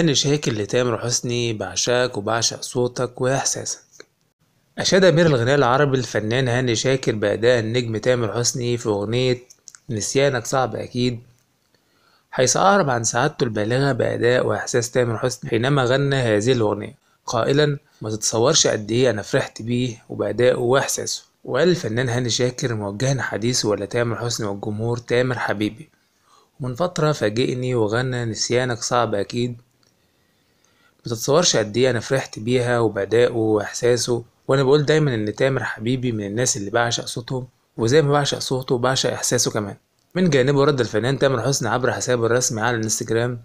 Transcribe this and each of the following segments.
أنا شاكر لتامر حسني بعشاك وبعشق صوتك وإحساسك أشاد أمير الغناء العربي الفنان هاني شاكر بأداء النجم تامر حسني في أغنية نسيانك صعب أكيد حيث أعرب عن سعادته البالغة بأداء وإحساس تامر حسني حينما غنى هذه الأغنية قائلا ما تتصورش قد إيه أنا فرحت بيه وبأدائه وإحساسه وقال الفنان هاني شاكر موجها حديثه ولا تامر حسني والجمهور تامر حبيبي ومن فترة فاجئني وغنى نسيانك صعب أكيد متتصورش قد ايه انا فرحت بيها وبأدائه واحساسه وانا بقول دايما ان تامر حبيبي من الناس اللي بعشق صوتهم وزي ما بعشق صوته بعشق احساسه كمان من جانبه رد الفنان تامر حسني عبر حسابه الرسمي على الانستجرام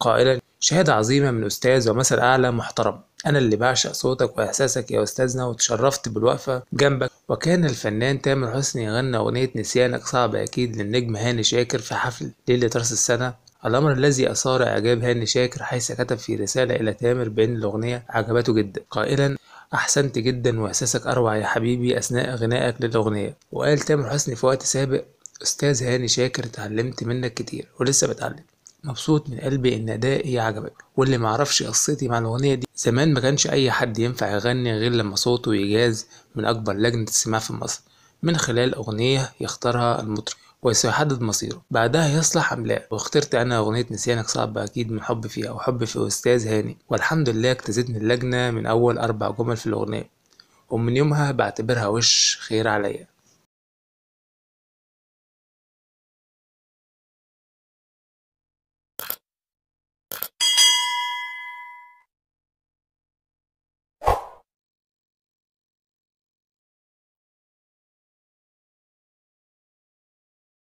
قائلا شهادة عظيمة من أستاذ ومثل أعلى محترم أنا اللي بعشق صوتك وإحساسك يا أستاذنا وتشرفت بالوقفة جنبك وكان الفنان تامر حسني غنى أغنية نسيانك صعبة أكيد للنجم هاني شاكر في حفل ليلة رأس السنة الأمر الذي أثار إعجاب هاني شاكر حيث كتب في رسالة إلى تامر بأن الأغنية عجبته جدا قائلا أحسنت جدا وإحساسك أروع يا حبيبي أثناء غنائك للأغنية وقال تامر حسني في وقت سابق أستاذ هاني شاكر اتعلمت منك كتير ولسه بتعلم مبسوط من قلبي إن أدائي عجبك واللي معرفش قصتي مع الأغنية دي زمان ما كانش أي حد ينفع يغني غير لما صوته يجاز من أكبر لجنة السماع في مصر من خلال أغنية يختارها المطرب وسيحدد مصيره بعدها يصلح أم لا واخترت أنا أغنية نسيانك صعب أكيد من حب فيها وحب في أستاذ هاني والحمد لله اجتزتني اللجنة من أول أربع جمل في الأغنية ومن يومها بعتبرها وش خير عليا